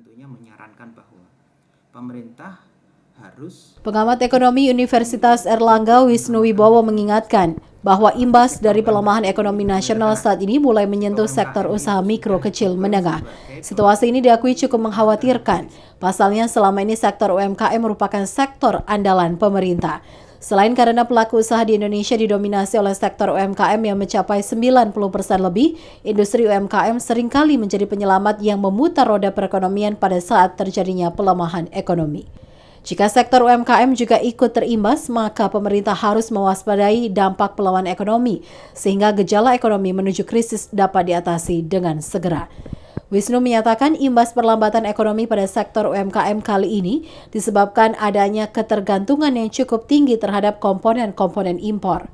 tentunya menyarankan bahwa pemerintah harus Pengamat Ekonomi Universitas Erlangga Wisnu Wibowo mengingatkan bahwa imbas dari pelemahan ekonomi nasional saat ini mulai menyentuh sektor usaha mikro kecil menengah. Situasi ini diakui cukup mengkhawatirkan. Pasalnya selama ini sektor UMKM merupakan sektor andalan pemerintah. Selain karena pelaku usaha di Indonesia didominasi oleh sektor UMKM yang mencapai 90% persen lebih, industri UMKM seringkali menjadi penyelamat yang memutar roda perekonomian pada saat terjadinya pelemahan ekonomi. Jika sektor UMKM juga ikut terimbas, maka pemerintah harus mewaspadai dampak pelawan ekonomi, sehingga gejala ekonomi menuju krisis dapat diatasi dengan segera. Wisnu menyatakan imbas perlambatan ekonomi pada sektor UMKM kali ini disebabkan adanya ketergantungan yang cukup tinggi terhadap komponen-komponen impor.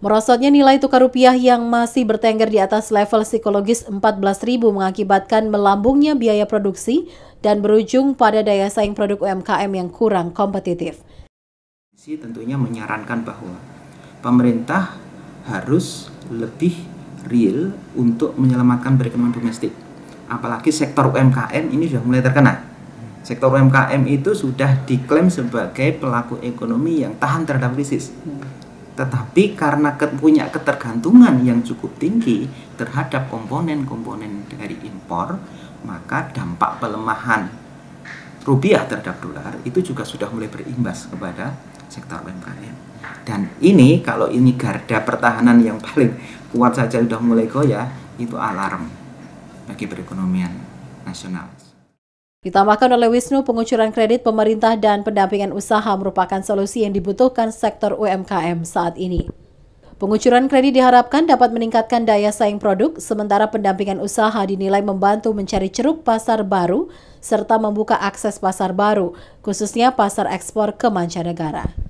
Merosotnya nilai tukar rupiah yang masih bertengger di atas level psikologis 14.000 mengakibatkan melambungnya biaya produksi dan berujung pada daya saing produk UMKM yang kurang kompetitif. Si Tentunya menyarankan bahwa pemerintah harus lebih real untuk menyelamatkan perekonomian domestik apalagi sektor UMKM ini sudah mulai terkena. Sektor UMKM itu sudah diklaim sebagai pelaku ekonomi yang tahan terhadap krisis. Tetapi karena punya ketergantungan yang cukup tinggi terhadap komponen-komponen dari impor, maka dampak pelemahan rupiah terhadap dolar itu juga sudah mulai berimbas kepada sektor UMKM dan ini kalau ini garda pertahanan yang paling kuat saja sudah mulai goyah itu alarm bagi perekonomian nasional. Ditambahkan oleh Wisnu, pengucuran kredit pemerintah dan pendampingan usaha merupakan solusi yang dibutuhkan sektor UMKM saat ini. Pengucuran kredit diharapkan dapat meningkatkan daya saing produk, sementara pendampingan usaha dinilai membantu mencari ceruk pasar baru serta membuka akses pasar baru, khususnya pasar ekspor ke mancanegara.